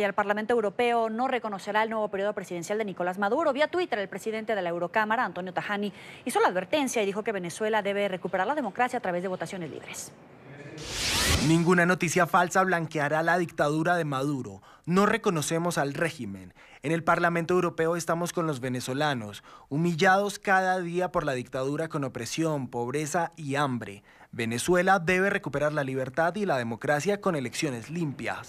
el Parlamento Europeo no reconocerá el nuevo periodo presidencial de Nicolás Maduro. Vía Twitter, el presidente de la Eurocámara, Antonio Tajani, hizo la advertencia y dijo que Venezuela debe recuperar la democracia a través de votaciones libres. Ninguna noticia falsa blanqueará la dictadura de Maduro. No reconocemos al régimen. En el Parlamento Europeo estamos con los venezolanos, humillados cada día por la dictadura con opresión, pobreza y hambre. Venezuela debe recuperar la libertad y la democracia con elecciones limpias.